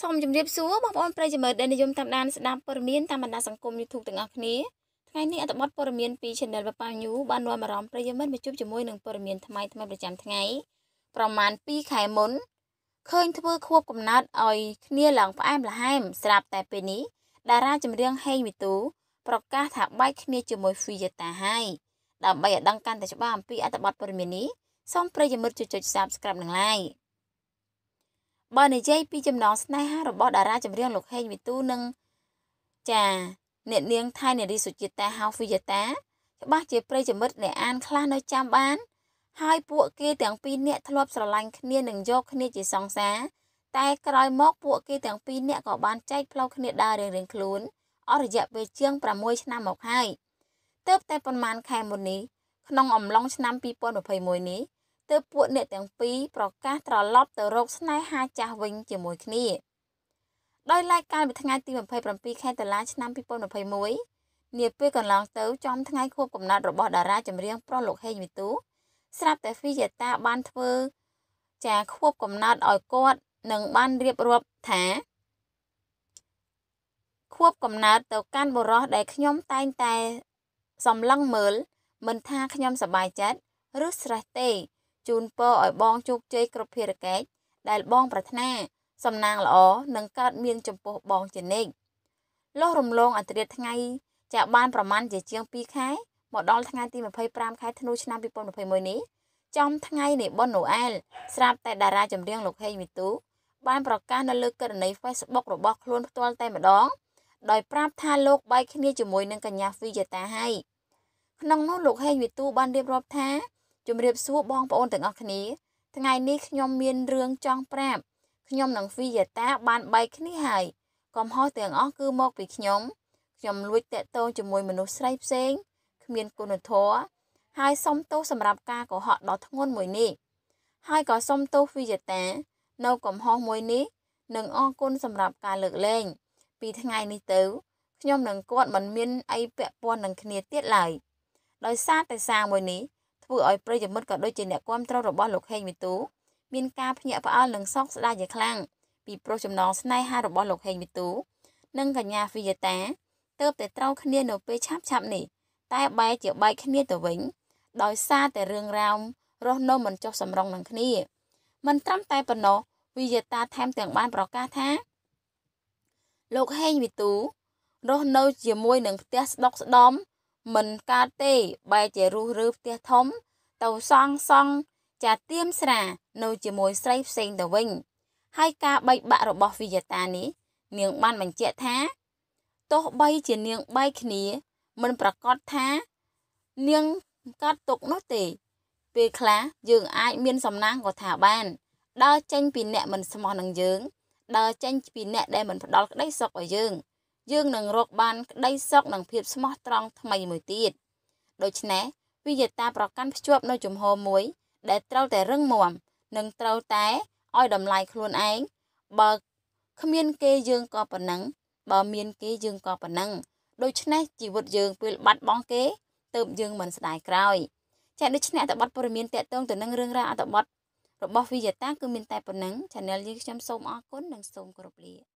សូមជម្រាបសួរបងប្អូនប្រិយមិត្តដែលនិយមតាមដានស្ដាប់ព័ត៌មានតាមបណ្ដាសង្គម YouTube ទាំងអស់គ្នាថ្ងៃនេះអត្ថបទព័ត៌មានពី Channel បបាញូបាននាំអារម្មណ៍ប្រិយមិត្តមកជួបជាមួយនឹងព័ត៌មានថ្មីថ្មីប្រចាំថ្ងៃ ប្រមាណ2ខែមុនឃើញធ្វើខួបកំណត់ឲ្យគ្នាឡើងផ្អែមល្ហែម ស្រាប់តែពេលនេះតារាចម្រៀងហេងវិទូប្រកាសថាបែកគ្នាជាមួយ Fujita ហើយដើម្បីឲ្យដឹងកាន់តែច្បាស់អំពីអត្ថបទព័ត៌មាននេះសូមប្រិយមិត្តជួយចុច Subscribe និង Like បើនិយាយពីចំណងស្នេហារបស់ តារាចម្រៀងលោកហេងវិទូនិងចាអ្នកនាងថៃនារីសុជាតាហៅហ្វីយ៉ាតាច្បាស់ជាប្រិយមិត្តអ្នកអានខ្លះនៅចាំបាន ហើយពួកគេទាំងពីរនាក់ធ្លាប់ស្រឡាញ់គ្នានិងយកគ្នាជាសង្សារតែក្រោយមកពួកគេទាំងពីរនាក់ក៏បានចែកផ្លូវគ្នាដើររៀងៗខ្លួនអស់រយៈពេលជាង6ឆ្នាំមកហើយទើបតែប៉ុន្មានខែមុននេះក្នុងអំឡុងឆ្នាំ2021នេះទើបពួកអ្នកទាំងពីរប្រកាសត្រឡប់ទៅរកស្នេហាចាស់វិញ ជាមួយគ្នាដោយឡែកកាលពីថ្ងៃទី27ខែតុលាឆ្នាំ2021នាពេលកន្លងទៅចំថ្ងៃខួបកំណត់របស់តារាចម្រៀងប្រុសលោកហេងវិទូស្រាប់តែហ្វីយ៉ាតាបានធ្វើចាខួបកំណត់ឲ្យគាត់និងបានរៀបរាប់ថាខួបកំណើតទៅកាន់បុរសដែលខ្ញុំតែងតែសម្លឹងមើល មិនថាខ្ញុំសប្បាយចិត្តឬស្រេសទេជូនពរឲ្យបងជោគជ័យគ្រប់ភារកិច្ចដែលបងប្រាថ្នាសំណាងល្អនិងកើតមានចំពោះបងជានិច្ចលុះរំលងអត្រាថ្ងៃចាក់បានប្រមាណជាជាង2ខែមកដល់ថ្ងៃទី25ខែធ្នូឆ្នាំ2021នេះចំថ្ងៃនៃបុណ្យណូអែលស្រាប់តែតារាចម្រៀងលោកហេងវិទូបានប្រកាសនៅលើករណី Facebook របស់ខ្លួនផ្ទាល់តែម្ដងដោយប្រាប់ថាលោកបែកគ្នាជាមួយនឹងកញ្ញាហ្វីយតាហើយក្នុងនោះលោកហេងវិទូ បានរៀបរាប់ថាជំរាបសួរបងប្អូនទាំងអស់គ្នាថ្ងៃនេះខ្ញុំមានរឿងចង់ប្រាប់ខ្ញុំនិងវីយាតាបានបែកគ្នាហើយកំហុសទាំងអស់គឺមកពីខ្ញុំខ្ញុំលួចតាក់ទងជាមួយមនុស្សស្រីផ្សេង គ្មានគុណធម៌ហើយសុំទោសសម្រាប់ការកុហកដ៏ធ្ងន់មួយនេះហើយក៏សុំទោសវីយាតានៅកំហុសមួយនេះនិងអរគុណសម្រាប់ការលើកលែងពីថ្ងៃនេះទៅខ្ញុំនឹងគាត់មិនមានអីពាក់ព័ន្ធនឹងគ្នាទៀតឡើយដោយសារតែសារមួយនេះធ្វើឲ្យប្រិយមិត្តក៏ដូចជាអ្នកគាំទ្ររបស់លោកហេងវិទូមានការភ្ញាក់ផ្អើលនិងសោកស្ដាយយ៉ាងខ្លាំងពីប្រុសចំណងស្នេហារបស់លោកហេងវិទូនិងកញ្ញាវិយតាទៅតែត្រូវគ្នានៅពេលឆាប់ឆាប់នេះតែ បែរជាបែកគ្នាទៅវិញដោយសារតែរឿងរ៉ាវរស់នៅមិនចុះសម្រុងនឹងគ្នា មិនត្រឹមតែប៉ុណ្ណោះវិយតាថែមទាំងបាន ប្រកាសថាលោកហេងវិទូរស់នៅជាមួយ នឹងផ្ទះស្ដុកស្ដំមិនកើតទេបែរជារស់រើផ្ទះធំ ទៅសង់សង់ចាទៀមស្រានៅជាមួយស្រីផ្សេងទៅវិញហើយការបែកបាក់របស់វិយតានេះ នាងបានបញ្ជាក់ថាទោះបីជានាងបែកគ្នា មិនប្រកាសថា នាងកាត់ទុកនោះទេពេលខ្លះយើងអាចមានសំណាងក៏ថាបានដើរចេញពីអ្នកមិនស្មោះនឹងយើងដើរចេញពីអ្នកដែលមិនផ្ដល់ក្តីសុខឲ្យយើងយើងនឹងរកបានក្តីសុខនិងភាពស្មោះត្រង់ថ្មីមួយទៀតដូច្នេះវិយតាប្រកាន់ភ្ជាប់នៅជំហរមួយ ដែលត្រូវតែរឹងមាំនិងត្រូវតែឲ្យតម្លៃខ្លួនឯងបើគ្មានគេយើងក៏ប៉ុណ្ណឹងបើមាន គេយើងក៏ប៉ុណ្ណឹង ដូច្នេះជីវិតយើងពេលបាត់បង់គេទើបយើងមិនស្ដាយក្រោយចា៎ដូច្នេះអត្ថបទព័ត៌មានតកតងទៅនឹងរឿងរ៉ាវអត្ថបទរបស់វិយតាគឺមានតែប៉ុណ្ណឹង Channel យើងខ្ញុំសូមអរគុណនិងសូមគោរពលា